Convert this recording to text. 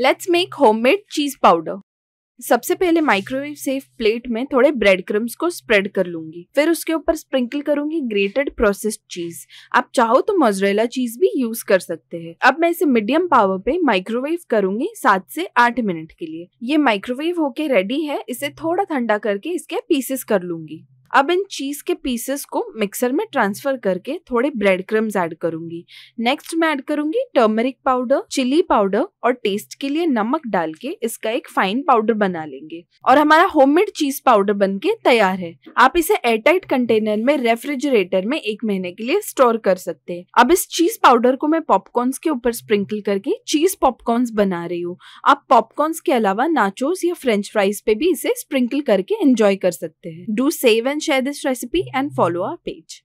Let's make homemade cheese powder सबसे पहले microwave safe plate में थोड़े ब्रेड क्रम्स को स्प्रेड कर लूंगी फिर उसके ऊपर स्प्रिंकल करूंगी ग्रेटेड प्रोसेस्ड चीज आप चाहो तो मोजरेला चीज भी यूज कर सकते हैं अब मैं इसे मीडियम पावर पे माइक्रोवेव करूंगी सात से आठ मिनट के लिए ये माइक्रोवेव होके रेडी है इसे थोड़ा ठंडा करके इसके पीसेस कर लूंगी अब इन चीज़ के पीसेस को मिक्सर में ट्रांसफ़र करके थोड़े ब्रेड क्रम्स ऐड करूंगी नेक्स्ट मैं ऐड करूंगी टर्मरिक पाउडर चिली पाउडर और टेस्ट के लिए नमक डाल के इसका एक फाइन पाउडर बना लेंगे और हमारा होममेड चीज पाउडर बन के तैयार है आप इसे एयरटाइट कंटेनर में रेफ्रिजरेटर में एक महीने के लिए स्टोर कर सकते हैं अब इस चीज पाउडर को मैं पॉपकॉर्न्स के ऊपर स्प्रिंकल करके चीज पॉपकॉर्न्स बना रही हूँ आप पॉपकॉर्न्स के अलावा नाचोस या फ्रेंच फ्राइज पे भी इसे स्प्रिंकल करके एंजॉय कर सकते हैं do save and share this recipe and follow our page.